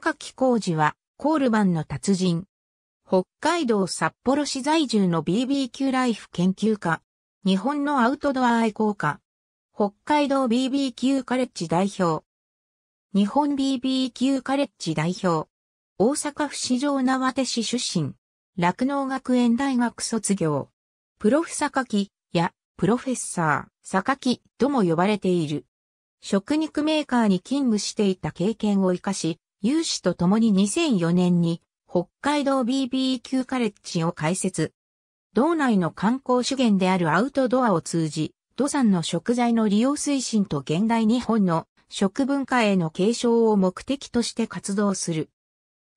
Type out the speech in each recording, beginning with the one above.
榊浩二は、コールマンの達人。北海道札幌市在住の BBQ ライフ研究家。日本のアウトドア愛好家。北海道 BBQ カレッジ代表。日本 BBQ カレッジ代表。大阪府市場縄手市出身。酪農学園大学卒業。プロフ榊やプロフェッサー榊とも呼ばれている。食肉メーカーに勤務していた経験を活かし、有志と共に2004年に北海道 BBQ カレッジを開設。道内の観光資源であるアウトドアを通じ、土産の食材の利用推進と現代日本の食文化への継承を目的として活動する。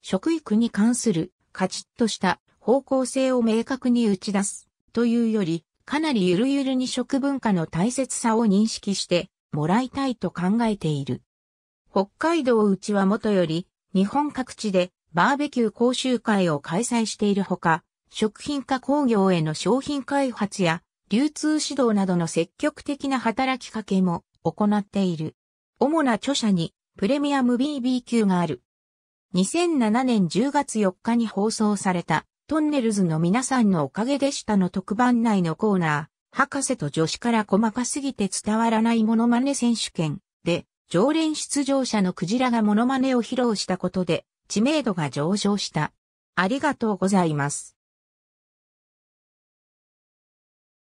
食育に関するカチッとした方向性を明確に打ち出すというより、かなりゆるゆるに食文化の大切さを認識してもらいたいと考えている。北海道内はもとより、日本各地でバーベキュー講習会を開催しているほか、食品加工業への商品開発や流通指導などの積極的な働きかけも行っている。主な著者にプレミアム BBQ がある。2007年10月4日に放送されたトンネルズの皆さんのおかげでしたの特番内のコーナー、博士と女子から細かすぎて伝わらないモノマネ選手権で常連出場者のクジラがモノマネを披露したことで、知名度が上昇した。ありがとうございます。